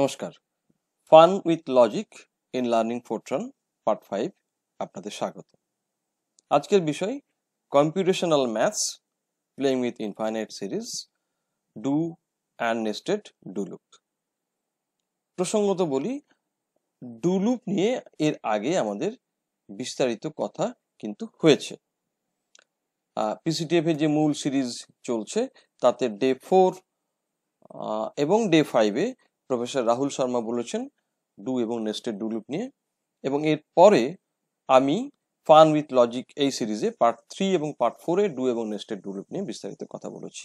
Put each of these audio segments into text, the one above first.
নমস্কার fun with logic in learning Fortran part five আপনাদের স্বাগত আজকের বিষয় computational maths playing with infinite series do and nested do loop প্রসঙ্গত বলি ডুলুক নিয়ে এর আগে আমাদের বিস্তারিত কথা কিন্তু হয়েছে পিসিটিএফ এর যে মূল সিরিজ চলছে তাতে ডে ফোর এবং ডে ফাইভে প্রফেসর রাহুল শর্মা বলেছেন ডু এবং নেস্টেড ডু লুপ নিয়ে এবং এর পরে আমি ফান উইথ লজিক এই সিরিজে পার্ট থ্রি এবং পার্ট ফোরে ডু এবং নেস্টেড ডু লুপ নিয়ে বিস্তারিত কথা বলেছি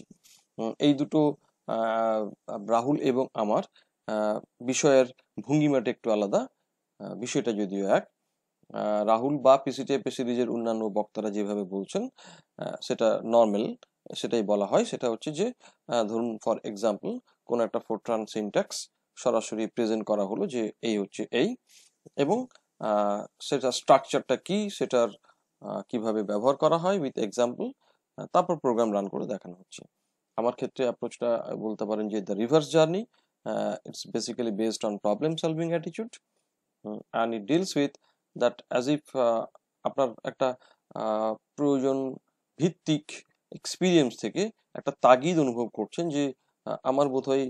এই দুটো রাহুল এবং আমার বিষয়ের ভঙ্গিমাটা একটু আলাদা বিষয়টা যদিও এক রাহুল বা পিসিটিএফ সিরিজের অন্যান্য বক্তারা যেভাবে বলছেন সেটা নর্মাল সেটাই বলা হয় সেটা হচ্ছে যে ধরুন ফর এক্সাম্পল কোনো একটা ফোরট্রান সিনট্যাক্স সরাসরি প্রেজেন্ট করা হলো যে এই হচ্ছে এই এবং সেটা স্ট্রাকচারটা কি সেটার কিভাবে ব্যবহার করা হয় উইথ এক্সাম্পল তারপর প্রোগ্রাম রান করে দেখানো হচ্ছে আমার ক্ষেত্রে অ্যাপ্রোচটা বলতে পারেন যে the reverse journey it's basically based on problem solving অ্যাটিচিউড and it deals with that as if আপনার একটা প্রয়োজন ভিত্তিক এক্সপিরিয়েন্স থেকে একটা তাগিদ অনুভব করছেন যে আমার বোধহয়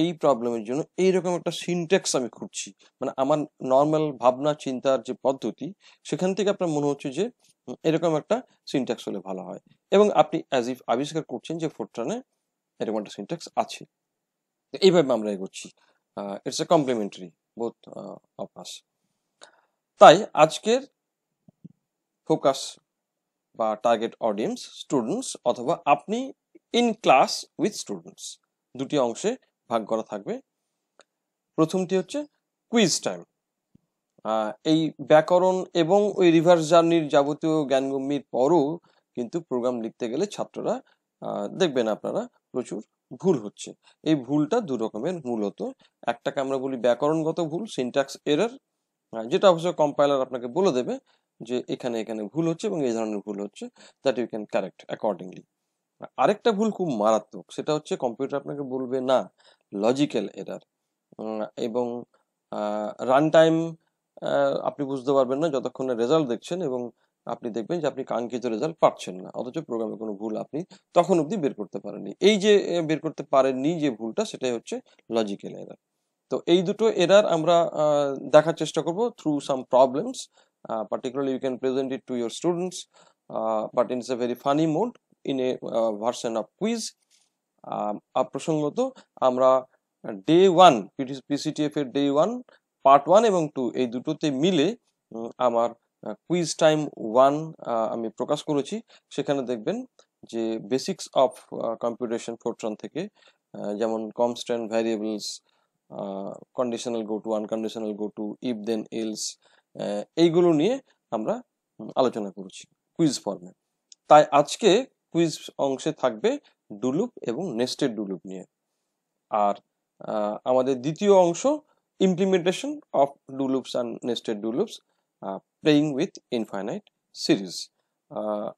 এই প্রবলেমের জন্য এইরকম একটা সিনটেক্স আমি খুঁজছি মানে আমার নর্মাল ভাবনা চিন্তার যে পদ্ধতি সেখান থেকে আপনার মনে হচ্ছে যে এরকম একটা সিনটেক্স হলে ভালো হয় এবং আপনি অ্যাজ ইফ আবিষ্কার করছেন যে ফোরট্রানে এরকম একটা সিনটেক্স আছে এইভাবে আমরা এগোচ্ছি it's a complementary both of us তাই আজকের ফোকাস বা টার্গেট অডিয়েন্স স্টুডেন্টস অথবা আপনি ইন ক্লাস উইথ স্টুডেন্টস দুটি অংশে ভাগ করা থাকবে প্রথমটি হচ্ছে কুইজ টাইম এই ব্যাকরণ এবং ওই রিভার্স জার্নির যাবতীয় জ্ঞানগম্যির পরও কিন্তু প্রোগ্রাম লিখতে গেলে ছাত্ররা দেখবেন আপনারা প্রচুর ভুল হচ্ছে এই ভুলটা দু রকমের মূলত একটাকে আমরা বলি ব্যাকরণগত ভুল সিনট্যাক্স এরার যেটা অবশ্য কম্পাইলার আপনাকে বলে দেবে যে এখানে এখানে ভুল হচ্ছে এবং এই ধরনের ভুল হচ্ছে that you can correct accordingly আরেকটা ভুল খুব মারাত্মক সেটা হচ্ছে কম্পিউটার আপনাকে বলবে না লজিক্যাল এরার এবং রান টাইম আপনি বুঝতে পারবেন না যতক্ষণ রেজাল্ট দেখছেন এবং আপনি দেখবেন যে আপনি কাঙ্ক্ষিত রেজাল্ট পাচ্ছেন না অথচ প্রোগ্রামে কোনো ভুল আপনি তখন অব্দি বের করতে পারেননি এই যে বের করতে পারেননি যে ভুলটা সেটাই হচ্ছে লজিক্যাল এরার তো এই দুটো এরার আমরা দেখার চেষ্টা করব through some problems particularly you can present it to your students but it's a very funny mode in a version of quiz quiz um, প্রসঙ্গত আমরা ডে ওয়ান পিসিটিএফ এর ডে ওয়ান পার্ট ওয়ান এবং two এই দুটোতে মিলে আমার quiz time one আমি প্রকাশ করেছি সেখানে দেখবেন যে বেসিক্স অফ কম্পিউটেশন ফোরট্রন থেকে যেমন constant variables conditional go to unconditional go to if then else এইগুলো নিয়ে আমরা আলোচনা করেছি কুইজ ফর্মে তাই আজকে কুইজ অংশে থাকবে ডুলুপ এবং নেস্টেড ডুলুপ নিয়ে আর আমাদের দ্বিতীয় অংশ implementation of do loops and nested do loops playing with infinite series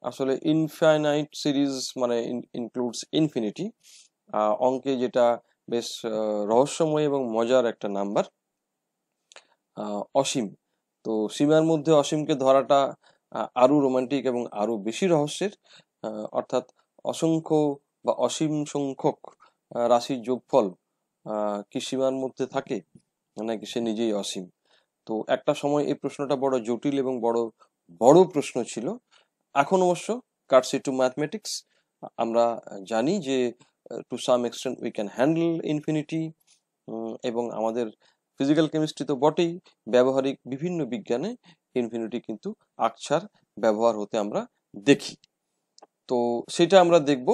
আসলে ইনফাইনাইট সিরিজ মানে ইনক্লুডস ইনফিনিটি অঙ্কে যেটা বেশ রহস্যময় এবং মজার একটা নাম্বার অসীম তো সীমার মধ্যে অসীমকে ধরাটা আরও রোমান্টিক এবং আরও বেশি রহস্যের অর্থাৎ অসংখ্য বা অসীম সংখ্যক রাশির যোগফল কি সীমার মধ্যে থাকে নাকি সে নিজেই অসীম তো একটা সময় এই প্রশ্নটা বড় জটিল এবং বড় বড় প্রশ্ন ছিল এখন অবশ্য কাটসি টু ম্যাথমেটিক্স আমরা জানি যে to some extent we can handle infinity এবং আমাদের ফিজিক্যাল কেমিস্ট্রি তো বটেই ব্যবহারিক বিভিন্ন বিজ্ঞানে ইনফিনিটি কিন্তু আকছার ব্যবহার হতে আমরা দেখি তো সেটা আমরা দেখব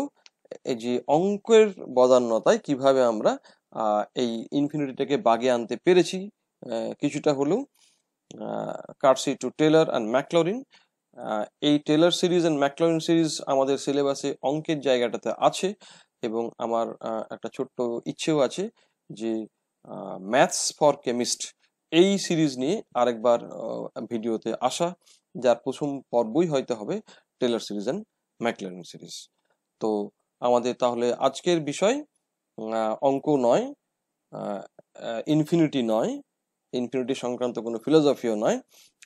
এই যে অঙ্কের বদান্যতায় কিভাবে আমরা এই ইনফিনিটিটাকে বাগে আনতে পেরেছি কিছুটা হলেও courtesy to Taylor and Maclaurin এই Taylor series and Maclaurin series আমাদের সিলেবাসে অঙ্কের জায়গাটাতে আছে এবং আমার একটা ছোট্ট ইচ্ছেও আছে যে ম্যাথস ফর কেমিস্ট এই সিরিজ নিয়ে আরেকবার ভিডিওতে আসা যার প্রথম পর্বই হয়তো হবে Taylor series and Maclaurin series তো আমাদের তাহলে আজকের বিষয় অঙ্ক নয় ইনফিনিটি নয় ইনফিনিটি সংক্রান্ত কোনো ফিলোসফিও নয়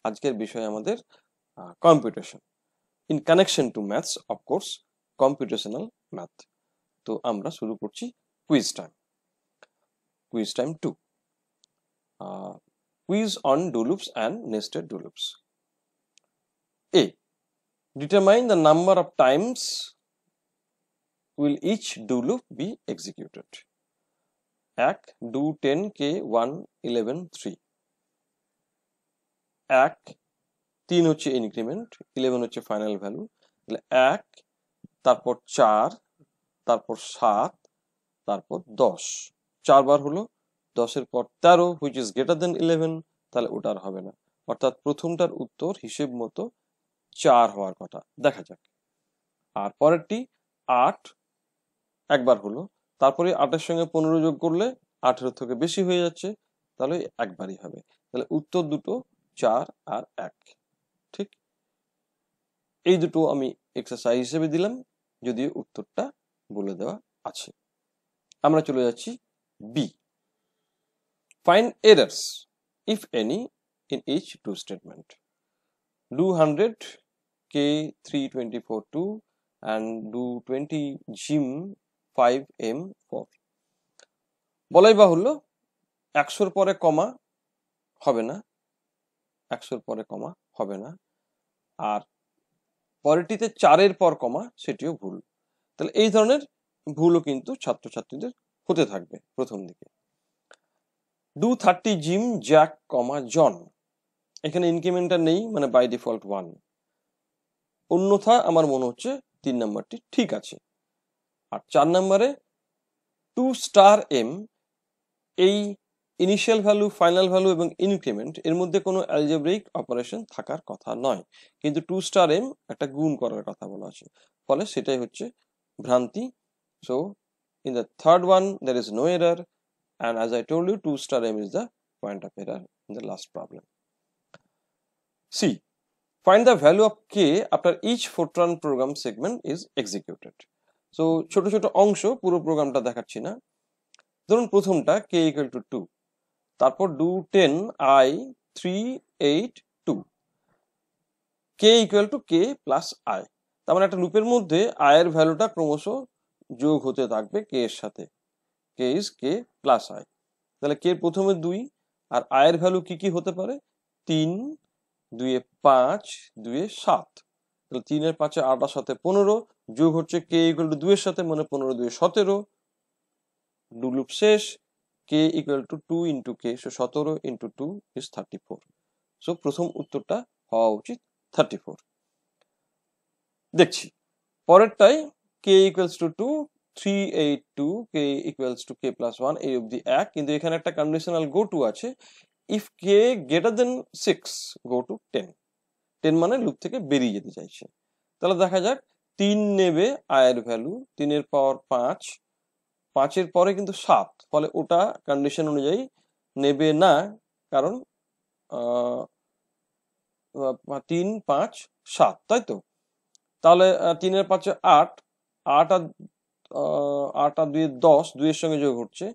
আজকের বিষয় আমাদের computation in connection to maths of course computational math তো আমরা শুরু করছি quiz time quiz time to quiz on do loops and nested do loops a Determine the number of times will each do loop be executed. এক দু ten K one eleven three এক তিন হচ্ছে increment eleven হচ্ছে ফাইনাল ভ্যালু তাহলে এক তারপর চার তারপর সাত তারপর দশ চারবার হলো দশের পর তেরো which is greater than eleven তাহলে ওটার হবে না অর্থাৎ প্রথমটার উত্তর হিসেব মতো চার হওয়ার কথা দেখা যাক আর পরেরটি আট একবার হলো তারপরে আটের সঙ্গে পনেরো যোগ করলে আঠেরো থেকে বেশি হয়ে যাচ্ছে তাহলে একবারই হবে তাহলে উত্তর দুটো চার আর এক ঠিক এই দুটো আমি এক্সারসাইজ হিসেবে দিলাম যদিও উত্তরটা বলে দেওয়া আছে আমরা চলে যাচ্ছি b find errors if any in each do statement Do hundred K3242 and do 20 gym 5m4 বলাই বাহুল্য একশোর পরে কমা হবে না একশোর পরে কমা হবে না আর পরেটিতে চারের পর কমা সেটিও ভুল তাহলে এই ধরনের ভুলও কিন্তু ছাত্রছাত্রীদের হতে থাকবে প্রথম দিকে do thirty Jim Jack comma John এখানে ইনক্রিমেন্টটা নেই মানে বাই ডিফল্ট ওয়ান অন্যথা আমার মনে হচ্ছে তিন নাম্বারটি ঠিক আছে আর চার নাম্বারে টু স্টার এম এই ইনিশিয়াল ভ্যালু ফাইনাল ভ্যালু এবং ইনক্রিমেন্ট এর মধ্যে কোনো অ্যালজেব্রিক অপারেশন থাকার কথা নয় কিন্তু টু স্টার এম একটা গুণ করার কথা বলা আছে ফলে সেটাই হচ্ছে ভ্রান্তি so in the third one there is no error and as I told you two star M is the point of error in the last problem c find the value of k after each Fortran program segment is executed. So choto choto ongsho puro program ta প্রোগ্রামটা na না prothom ta k equal to 2 tarpor do 10 i 3 8 2 k equal to k plus i tar mane ekta loop er moddhe i er value ta kromosho jog hote thakbe k er sathe k is k plus i তাহলে k এর প্রথমে 2 আর i এর value কি কি হতে পারে 3 দুয়ে পাঁচ দুয়ে সাত তাহলে তিনের পাঁচে আটার সাথে পনেরো যোগ হচ্ছে কে ইকুয়াল টু দুয়ের সাথে মানে পনেরো দুয়ে সতেরো ডুলুপ শেষ K equal to two into K so সতেরো into two is thirty four so প্রথম উত্তরটা হওয়া উচিত থার্টি ফোর দেখছি পরেরটাই K equals to two three eight two K equals to K plus one এই অব্দি এক কিন্তু এখানে একটা কন্ডিশনাল গো টু আছে if K greater than six go to ten ten মানে লুপ থেকে বেরিয়ে যেতে চাইছে তাহলে দেখা যাক তিন নেবে আয়ের ভ্যালু তিনের পাওয়ার পাঁচ পাঁচের পরে কিন্তু সাত ফলে ওটা কন্ডিশন অনুযায়ী নেবে না কারণ তিন পাঁচ সাত তাই তো তাহলে তিনের পাঁচে আট আট আর আট আর দুই দশ দুইয়ের সঙ্গে যোগ হচ্ছে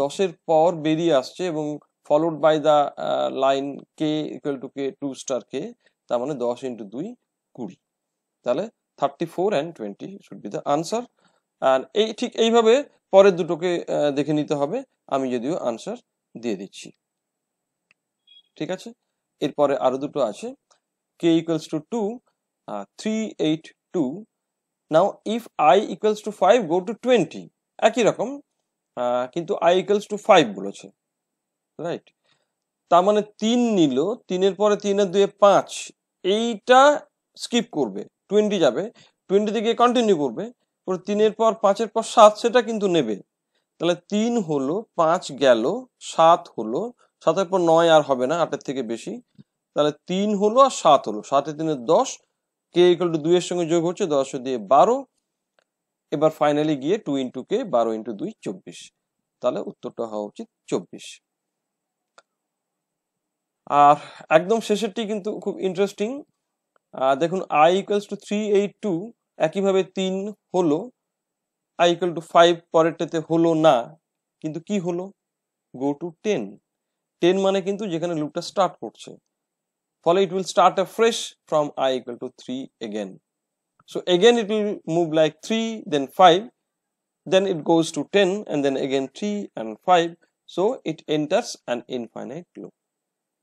দশের পর বেরিয়ে আসছে এবং followed by the line K equal to K two star K তার মানে দশ ইন্টু দুই কুড়ি তাহলে thirty four and twenty should be the answer আর এই ঠিক এইভাবে পরের দুটোকে দেখে নিতে হবে আমি যদিও আনসার দিয়ে দিচ্ছি ঠিক আছে এরপরে আরো দুটো আছে K equals to two three eight two now if I equals to five go to twenty একই রকম কিন্তু আই ইকুয়ালস টু ফাইভ বলেছে রাইট তার মানে তিন নিল তিনের পরে তিনের দুয়ে পাঁচ এইটা স্কিপ করবে টোয়েন্টি যাবে টোয়েন্টি থেকে কন্টিনিউ করবে পরে তিনের পর পাঁচের পর সাত সেটা কিন্তু নেবে তাহলে তিন হলো পাঁচ গেল সাত হলো সাতের পর নয় আর হবে না আটের থেকে বেশি তাহলে তিন হলো আর সাত হলো সাতে তিনের দশ কে ইকুয়াল টু দুইয়ের সঙ্গে যোগ হচ্ছে দশ দিয়ে বারো এবার ফাইনালি গিয়ে টু ইন্টু কে বারো ইন্টু দুই চব্বিশ তাহলে উত্তরটা হওয়া উচিত চব্বিশ আর একদম শেষেরটি কিন্তু খুব ইন্টারেস্টিং দেখুন I equals to three eight two একইভাবে তিন হলো আই ইকুয়াল টু ফাইভ পরেরটাতে হলো না কিন্তু কি হলো গো টু টেন টেন মানে কিন্তু যেখানে লুপটা স্টার্ট করছে ফলে it will start a fresh from I equal to three again so again it will move like three then five then it goes to ten and then again three and five so it enters an infinite loop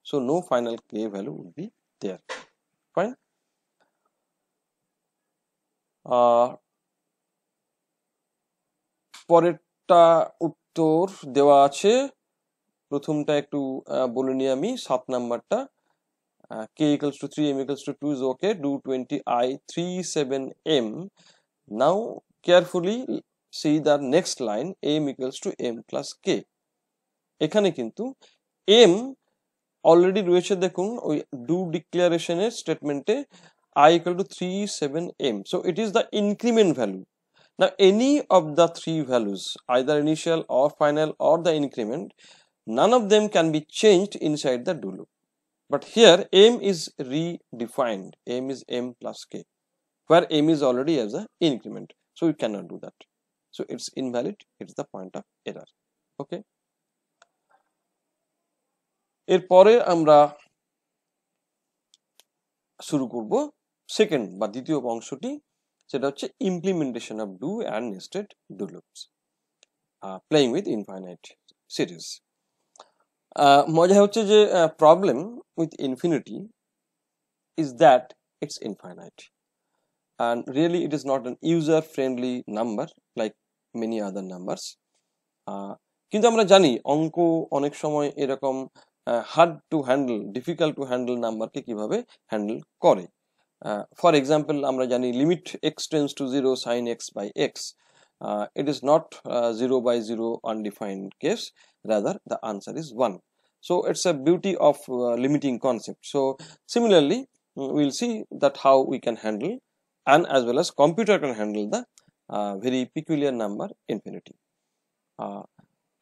So no final k value would be there. Fine. Uh, পরেরটা উত্তর দেওয়া আছে প্রথমটা একটু বলে নিই আমি সাত নাম্বারটা K equals to three M equals to two is okay do twenty I three seven M now carefully see the next line M equals to M plus K এখানে কিন্তু এম অলরেডি রয়েছে দেখুন ওই ডু ডিক্লারেশনের স্টেটমেন্টে i equal to 3 7 m so it is the increment value now any of the three values either initial or final or the increment none of them can be changed inside the do loop but here m is redefined m is m plus k where m is already as an increment so you cannot do that so it's invalid it's the point of error okay এরপরে আমরা শুরু করব second বা দ্বিতীয় অংশটি সেটা হচ্ছে implementation of do and nested do loops playing with infinite series মজা হচ্ছে যে problem with infinity is that it's infinite and really it is not an user friendly number like many other numbers কিন্তু আমরা জানি অঙ্ক অনেক সময় এরকম Hard to handle, difficult to handle number. নাম্বারকে কিভাবে হ্যান্ডেল করে ফর এক্সাম্পল আমরা জানি limit x tends to zero sine x by x. it is not 0 by 0 undefined case rather the answer is 1 so it's a beauty of uh, limiting concept so similarly mm, we'll see that how we can handle and as well as computer can handle the uh, very peculiar number infinity uh,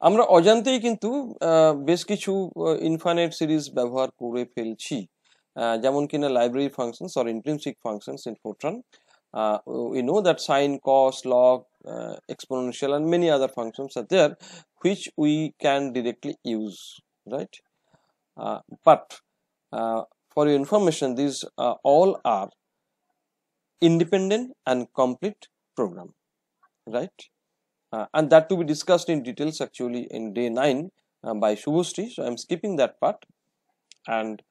আমরা অজান্তেই কিন্তু বেশ কিছু ইনফানেট series ব্যবহার করে ফেলছি যেমন কিনা library functions or intrinsic functions in Fortran we know that sine cos log exponential and many other functions are there which we can directly use right but for you information this all are independent and complete program right uh, and that to be discussed in details actually in day 9 uh, by Shubhusri. So, I am skipping that part and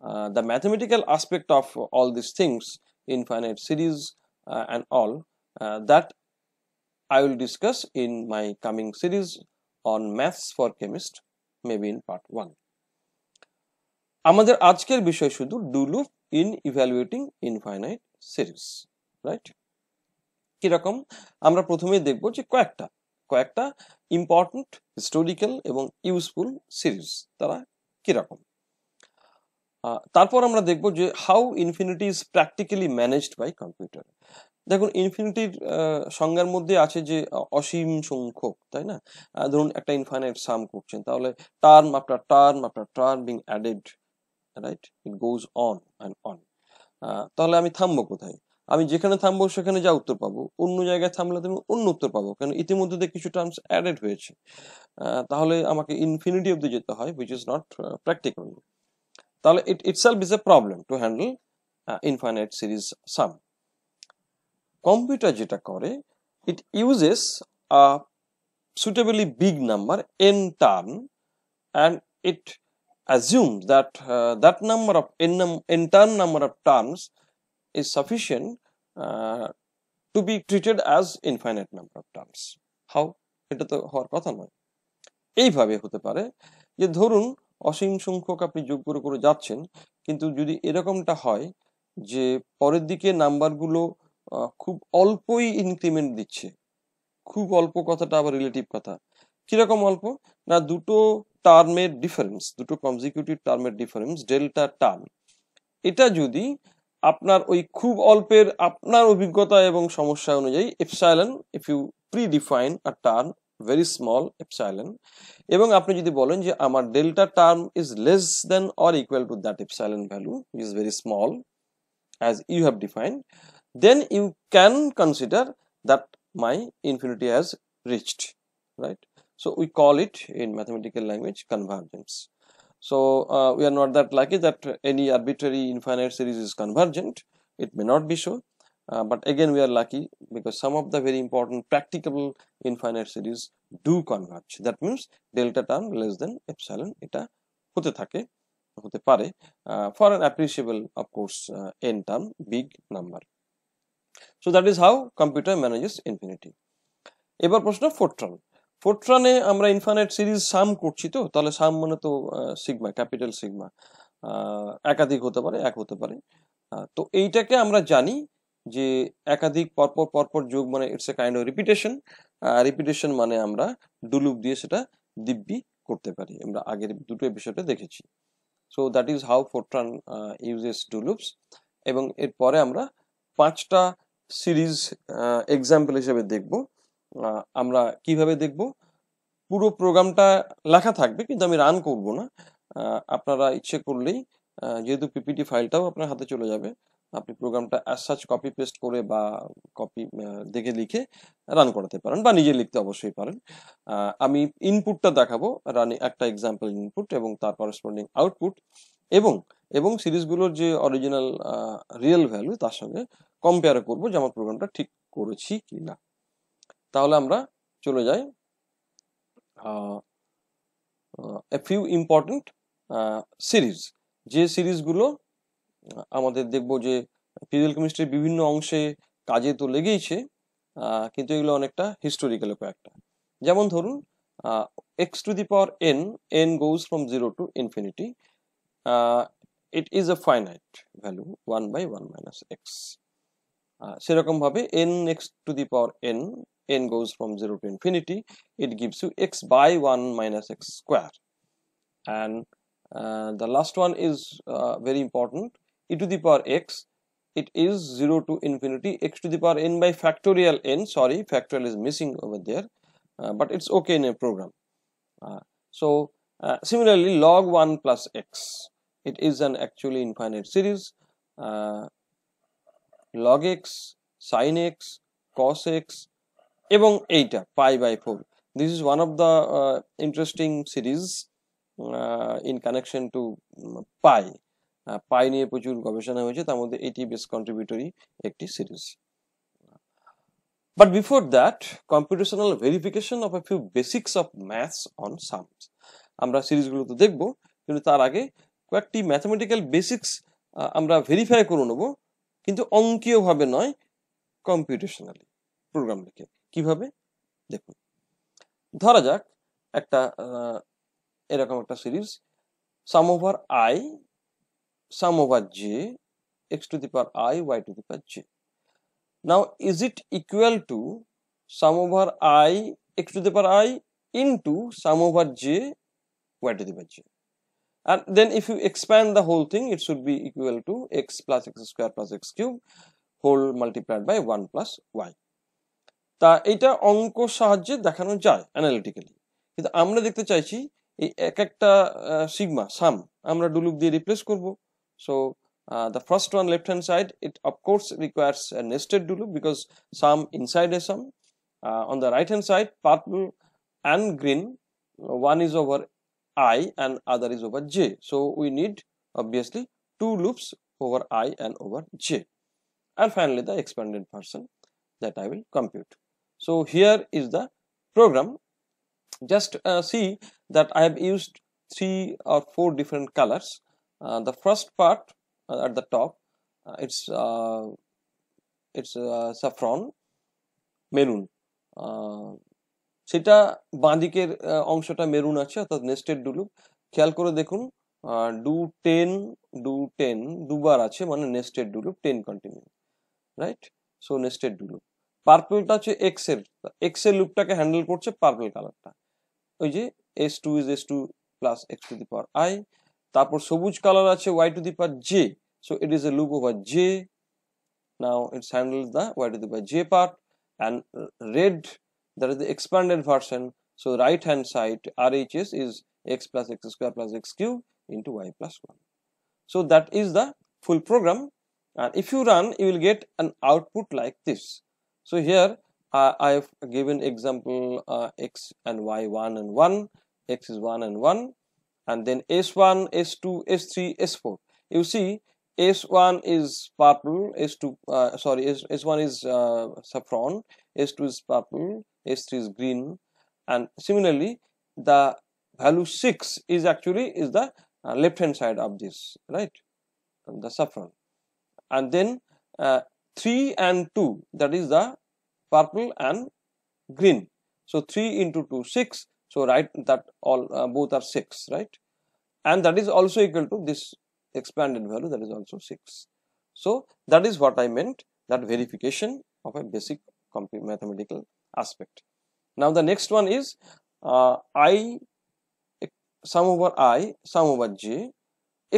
uh, the mathematical aspect of all these things infinite series uh, and all uh, that I will discuss in my coming series on maths for chemist maybe in part 1. আমাদের আজকের বিষয় শুধু do loop in evaluating infinite series right কিরকম আমরা প্রথমে দেখব যে কয়েকটা কয়েকটা ইম্পর্টেন্ট হিস্টোরিক্যাল এবং ইউজফুল সিরিজ তারা কিরকম তারপর আমরা দেখব যে how infinity is practically managed by computer দেখুন ইনফিনিটির সংজ্ঞার মধ্যে আছে যে অসীম সংখ্যক তাই না ধরুন একটা ইনফাইনাইট সাম করছেন তাহলে term after term after term being added right it goes on and on তাহলে আমি থামবো কোথায় আমি যেখানে থামবো সেখানে যা উত্তর পাবো অন্য জায়গায় থামলে তুমি অন্য উত্তর পাবো কারণ ইতিমধ্যে কিছু টার্মস অ্যাডেড হয়েছে তাহলে আমাকে ইনফিনিটি অব্দি যেতে হয় উইচ ইজ নট প্র্যাকটিক্যাল তাহলে it itself is a problem to handle infinite series sum computer যেটা করে it uses a suitably big number N term and it assumes that that number number N term number n terms is sufficient uh, to be treated as infinite number of terms how এটা তো হওয়ার কথা নয় এইভাবে হতে পারে যে ধরুন অসীম সংখ্যক আপনি যোগ করে করে যাচ্ছেন কিন্তু যদি এরকমটা হয় যে পরের দিকে নাম্বারগুলো খুব অল্পই ইনক্রিমেন্ট দিচ্ছে খুব অল্প কথাটা আবার রিলেটিভ কথা কিরকম অল্প না দুটো টার্মের ডিফারেন্স দুটো কনজিকিউটিভ টার্মের ডিফারেন্স ডেল্টা টার্ম এটা যদি আপনার ওই খুব অল্পের আপনার অভিজ্ঞতা এবং সমস্যা অনুযায়ী epsilon if you predefine a term very small epsilon এবং আপনি যদি বলেন যে আমার delta term is less than or equal to that epsilon value is very small as you have define then you can consider that my infinity has reached right so we call it in mathematical language convergence So uh, we are not that lucky that any arbitrary infinite series is convergent. It may not be so. Uh, but again we are lucky because some of the very important practicable infinite series do converge. That means delta term less than epsilon eta হতে থাকে হতে পারে uh, for an appreciable of course uh, n term big number. So that is how computer manages infinity. এবার প্রশ্ন ফোরট্রন ফোর্ট্রানে আমরা infinite series সাম করছি তো তাহলে সাম মানে তো সিগমা ক্যাপিটাল সিগমা একাধিক হতে পারে এক হতে পারে তো এইটাকে আমরা জানি যে একাধিক পরপর পরপর যোগ মানে it's a kind of repetition repetition মানে আমরা ডুলুপ দিয়ে সেটা দিব্যি করতে পারি আমরা আগের দুটো বিষয়টা দেখেছি so that is how Fortran uses do loops এবং এরপরে আমরা পাঁচটা সিরিজ এক্সাম্পল হিসেবে দেখবো আমরা কিভাবে দেখব পুরো প্রোগ্রামটা লেখা থাকবে কিন্তু আমি রান করব না আপনারা ইচ্ছে করলেই যেহেতু পিপিটি ফাইলটাও আপনার হাতে চলে যাবে আপনি প্রোগ্রামটা অ্যাস সাচ কপি পেস্ট করে বা কপি দেখে লিখে রান করাতে পারেন বা নিজে লিখতে অবশ্যই পারেন আমি ইনপুটটা দেখাবো রানি একটা এক্সাম্পল ইনপুট এবং তার করেসপন্ডিং আউটপুট এবং এবং সিরিজগুলোর যে অরিজিনাল রিয়েল ভ্যালু তার সঙ্গে কম্পেয়ার করব যে আমার প্রোগ্রামটা ঠিক করেছি কি না তাহলে আমরা চলে যাই এ ফিউ ইম্পর্টেন্ট সিরিজ যে সিরিজগুলো আমাদের দেখব যে ফিজিক্যাল কেমিস্ট্রির বিভিন্ন অংশে কাজে তো লেগেইছে কিন্তু এগুলো অনেকটা হিস্টোরিক্যাল কয়েকটা যেমন ধরুন x to the power n n goes from zero to infinity it is a finite value one by one minus x সেরকমভাবে n x to the power n n goes from 0 to infinity it gives you x by 1 minus x square and uh, the last one is uh, very important e to the power x it is 0 to infinity x to the power n by factorial n sorry factorial is missing over there uh, but it's okay in a program uh, so uh, similarly log 1 plus x it is an actually infinite series uh, log x sine x cos x এবং এইটা pi by four this is one of the interesting series in connection to pi pi নিয়ে প্রচুর গবেষণা হয়েছে তার মধ্যে এটি base contributory একটি series but before that computational verification of a few basics of maths on sums আমরা সিরিজগুলো তো দেখবো কিন্তু তার আগে কয়েকটি ম্যাথমেটিক্যাল বেসিক্স আমরা ভেরিফাই করে নেব কিন্তু অঙ্কীয়ভাবে নয় কম্পিউটেশনালি প্রোগ্রাম লিখে কিভাবে দেখুন ধরা যাক একটা এরকম একটা series sum over I sum over J x to the power I y to the power J now is it equal to sum over I x to the power I into sum over J y to the power J and then if you expand the whole thing it should be equal to x plus x square plus x cube whole multiplied by 1 plus y তা এটা অঙ্ক সাহায্যে দেখানো যায় analytically কিন্তু আমরা দেখতে চাইছি এই এক একটা সিগমা সাম আমরা ডুলুপ দিয়ে রিপ্লেস করব so the first one left hand side it of course requires a nested do loop because sum inside a sum uh, on the right hand side purple and green one is over i and other is over j so we need obviously two loops over i and over j and finally the expanded version that i will compute so here is the program just uh, see that i have used three or four different colors uh, the first part uh, at the top uh, it's uh, it's uh, saffron maroon সেটা বাঁদিকের অংশটা maroon আছে অর্থাৎ nested ডুলুপ খেয়াল করে দেখুন do ten do ten দুবার আছে মানে nested do loop ten continue right so nested do loop পার্পলটা হচ্ছে এক্স এর এক্স এর লুপটাকে হ্যান্ডেল করছে পার্পল কালারটা ওই যে S two is S two plus x to the power I তারপর সবুজ কালার আছে y to the power J so it is a loop over J now it's handle the y to the power J part and red that is the expanded version so right hand side R H S is x plus x square plus x cube into y plus one so that is the full program and if you run you get get an output like this so here uh, i have given example uh, x and y 1 and 1 x is 1 and 1 and then s1 s2 s3 s4 you see s1 is purple s2 uh, sorry S, s1 is uh, saffron s2 is purple s3 is green and similarly the value 6 is actually is the uh, left hand side of this right and the saffron and then uh, 3 and 2 that is the purple and green. So 3 into 2 6 so right that all uh, both are 6 right and that is also equal to this expanded value that is also 6. So that is what I meant that verification of a basic mathematical aspect. Now the next one is uh, i sum over i sum over j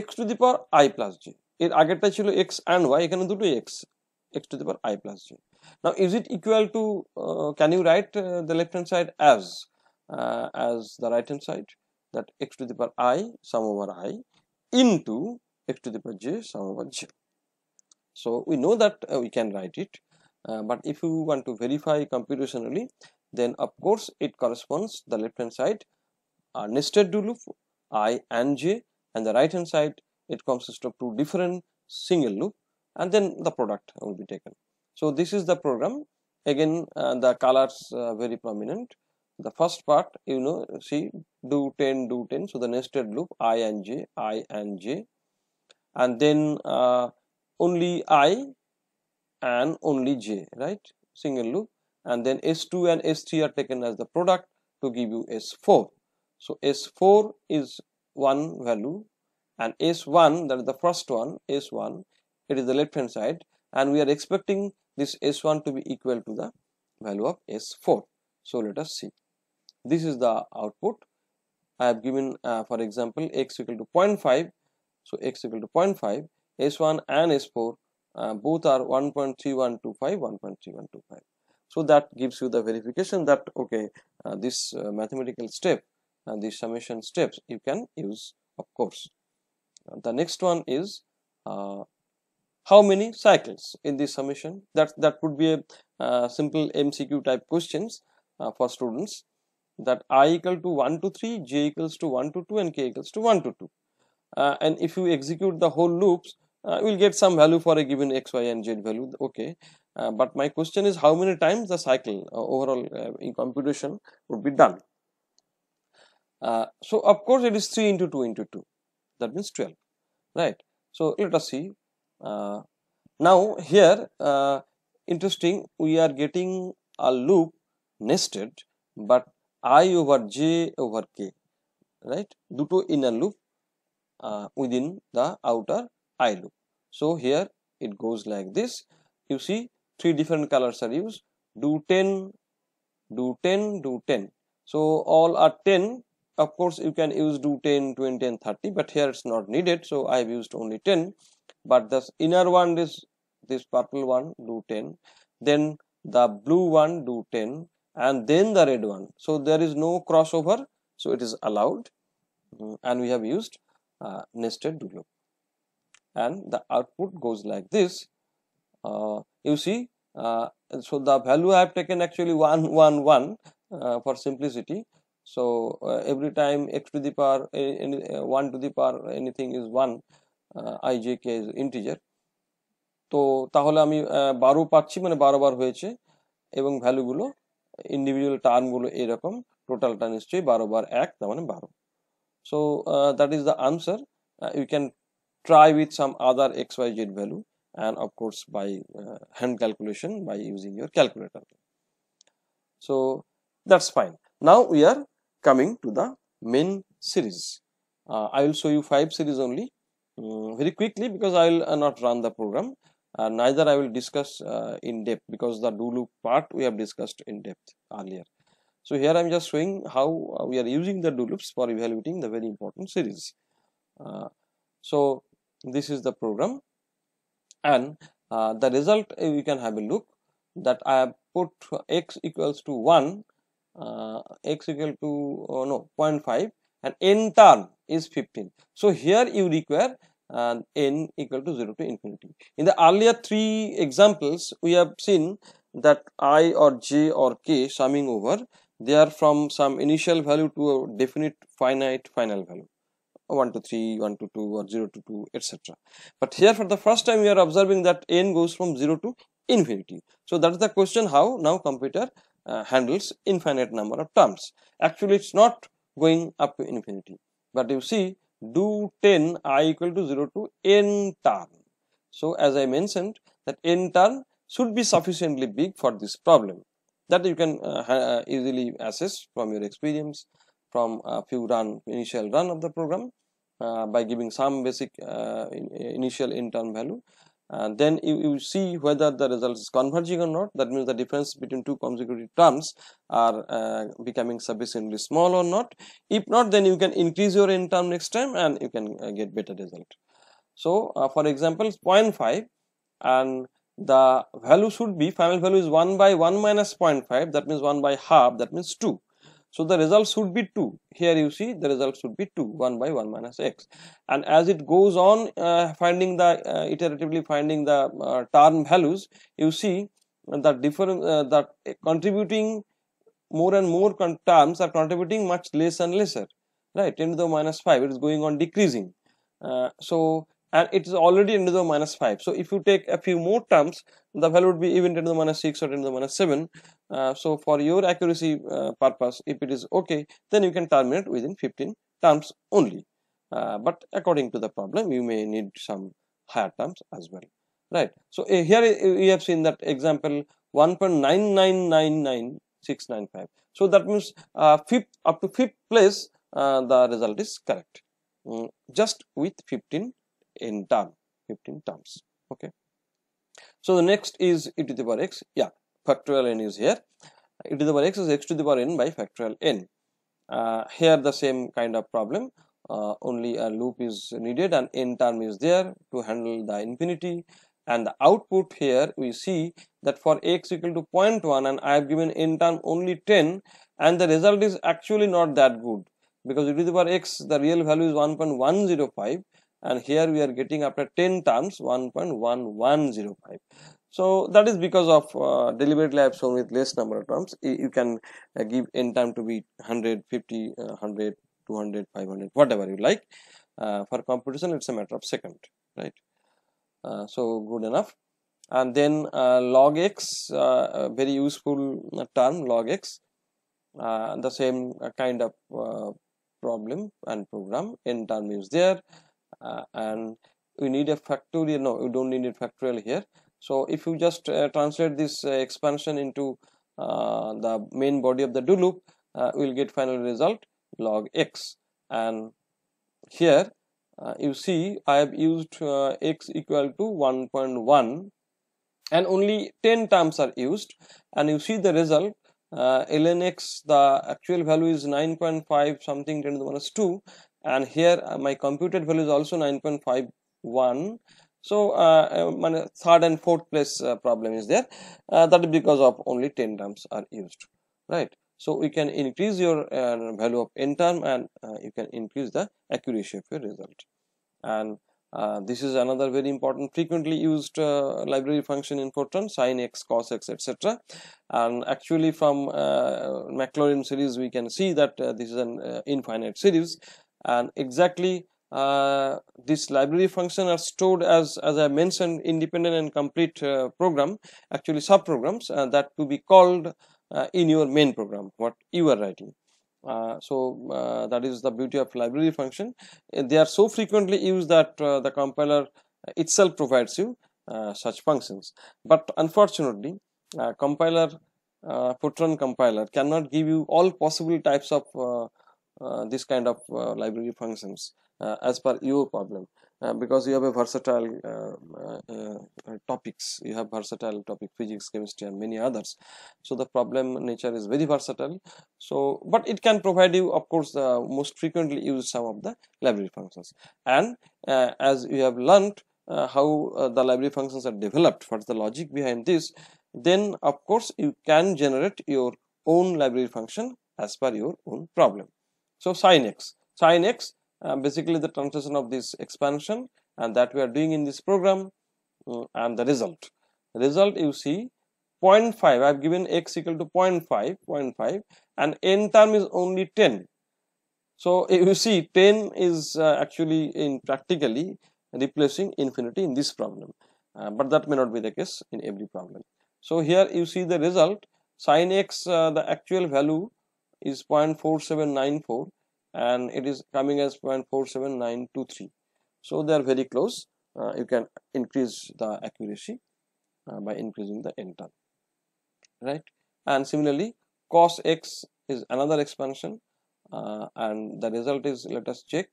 x to the power i plus j এর আগেরটা ছিল X and Y, এখানে দুটোই X x to the power i plus j. Now, is it equal to, uh, can you write uh, the left hand side as, uh, as the right hand side that x to the power i sum over i into x to the power j sum over j. So, we know that uh, we can write it, uh, but if you want to verify computationally, then of course it corresponds the left hand side are uh, nested do loop i and j and the right hand side it consists of two different single loop and then the product will be taken so this is the program again uh, the colors uh, very prominent the first part you know see do 10 do 10 so the nested loop i and j i and j and then uh, only i and only j right single loop and then s2 and s3 are taken as the product to give you s4 so s4 is one value and s1 that is the first one s1 it is the left hand side and we are expecting this s1 to be equal to the value of s4 so let us see this is the output i have given uh, for example x equal to 0.5 so x equal to 0.5 s1 and s4 uh, both are 1.3125 1.3125 so that gives you the verification that okay uh, this uh, mathematical step and the summation steps you can use of course uh, the next one is uh, how many cycles in this summation that that would be a uh, simple mcq type questions uh, for students that i equal to 1 to 3 j equals to 1 to 2 and k equals to 1 to 2 uh, and if you execute the whole loops uh, you will get some value for a given x y and z value okay uh, but my question is how many times the cycle uh, overall in computation would be done so of course it is 3 into 2 into 2 that means 12 right so let us see uh, now here uh, interesting we are getting a loop nested but i over j over k right to inner loop uh, within the outer i loop so here it goes like this you see three different colors are used do 10 do 10 do 10 so all are 10 of course you can use do 10 20 and 30 but here it's not needed so i've used only 10 but this inner one is this purple one do 10 then the blue one do 10 and then the red one so there is no crossover so it is allowed mm, and we have used uh, nested do loop and the output goes like this uh, you see uh, so the value I have taken actually 111 one, one, uh, for simplicity so every time x to the power any, 1 to the power anything is 1 i j k is integer তো তাহলে আমি বারো পাচ্ছি মানে বারো বার হয়েছে এবং ভ্যালুগুলো individual টার্মগুলো এরকম টোটালটা নিশ্চয়ই বারো বার এক তার মানে বারো so that is the answer you can try with some other x y z value and of course by uh, hand calculation by using your calculator so that's fine Now we are coming to the main series. Uh, I will show you five series only um, very quickly because I will uh, not run the program. Uh, neither I will discuss uh, in depth because the do loop part we have discussed in depth earlier. So here I am just showing how uh, we are using the do loops for evaluating the very important series. Uh, so this is the program and the result we can have a look that I have put x equals to 1 uh, x equal to uh, no 0.5 and n term is 15 so here you require uh, n equal to 0 to infinity in the earlier three examples we have seen that i or j or k summing over they are from some initial value to a definite finite final value 1 to 3 1 to 2 or 0 to 2 etc but here for the first time we are observing that n goes from 0 to infinity so that is the question how now computer uh, handles infinite number of terms. Actually, it's not going up to infinity. But you see, do 10 i equal to 0 to n term. So, as I mentioned, that n term should be sufficiently big for this problem. That you can uh, uh easily assess from your experience from a few run, initial run of the program uh, by giving some basic uh, in, uh, initial n term value and then you, you see whether the result is converging or not that means the difference between two consecutive terms are uh, becoming sufficiently small or not if not then you can increase your n term next time and you can uh, get better result so uh, for example 0.5 and the value should be final value is 1 by 1 minus 0.5 that means 1 by half that means 2 so the result should be 2. Here you see the result should be 2, 1 by 1 minus x. And as it goes on uh, finding the, uh, iteratively finding the uh, term values, you see that different, uh, that contributing more and more terms are contributing much less and lesser, right? 10 to the minus 5, it is going on decreasing. Uh, so and it is already 10 to the minus 5. So if you take a few more terms, the value would be even 10 to the minus 6 or 10 to the minus 7. Uh, so for your accuracy uh, purpose, if it is okay, then you can terminate within 15 terms only. Uh, but according to the problem, you may need some higher terms as well. Right. So eh, here eh, we have seen that example 1.9999695. So that means uh, fifth up to fifth place, uh, the result is correct. Mm, just with 15 in term 15 terms okay so the next is e to the power x yeah factorial n is here e to the power x is x to the power n by factorial n uh, here the same kind of problem uh, only a loop is needed and n term is there to handle the infinity and the output here we see that for x equal to 0.1 and I have given n term only 10 and the result is actually not that good because e to the power x the real value is 1.105 and here we are getting after 10 terms 1.1105 so that is because of uh, deliberately i have shown with less number of terms you can uh, give n time to be 100 50 uh, 100 200 500 whatever you like uh, for computation it's a matter of second right uh, so good enough and then uh, log x very useful term log x the same kind of problem and program n term is there uh, and we need a factorial no we don't need it factorial here so if you just uh, translate this uh, expansion into the main body of the do loop we'll get final result log x and here uh, you see I have used uh, x equal to 1.1 and only 10 terms are used and you see the result uh, ln x the actual value is 9.5 something 10 to the minus 2 and here uh, my computed value is also 9.51 so uh, uh third and fourth place uh, problem is there uh, that is because of only 10 terms are used right so you can increase your uh, value of n term and you can increase the accuracy of your result and this is another very important frequently used library function in Fortran sin x cos x etc and actually from Maclaurin series we can see that this is an infinite series and exactly uh, this library function are stored as as I mentioned independent and complete uh, program actually sub programs uh, that to be called uh, in your main program what you are writing uh, so uh, that is the beauty of library function they are so frequently used that the compiler itself provides you such functions but unfortunately compiler Fortran compiler cannot give you all possible types of uh, this kind of uh, library functions uh, as per your problem because you have a versatile um, topics you have versatile topic physics chemistry and many others so the problem nature is very versatile so but it can provide you of course the most frequently used some of the library functions and as you have learned uh, how uh, the library functions are developed what's the logic behind this then of course you can generate your own library function as per your own problem so sin x, sin x uh, basically the translation of this expansion and that we are doing in this program uh, and the result. Result you see 0.5, I have given x equal to 0 0.5, 0 0.5 and n term is only 10. So you see 10 is uh, actually in practically replacing infinity in this problem. Uh, but that may not be the case in every problem. So here you see the result sin x uh, the actual value is 0.4794 and it is coming as 0.47923 so they are very close uh, you can increase the accuracy uh, by increasing the n term right and similarly cos x is another expansion uh, and the result is let us check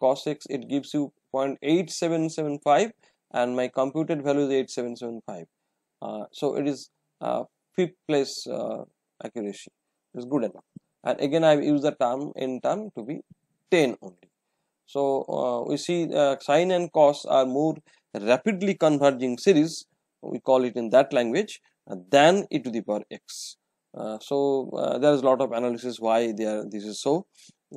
cos x it gives you 0.8775 and my computed value is 8775 uh, so it is uh, fifth place uh, accuracy is good enough and again I have used the term n term to be 10 only. So uh, we see uh, sine and cos are more rapidly converging series we call it in that language uh, than e to the power x. Uh, so uh, there is a lot of analysis why there this is so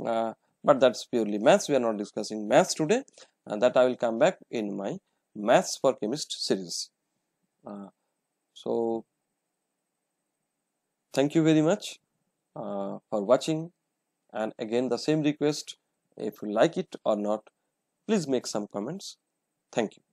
uh, but that's purely maths we are not discussing maths today and that I will come back in my maths for chemist series. so thank you very much uh, for watching and again the same request if you like it or not please make some comments thank you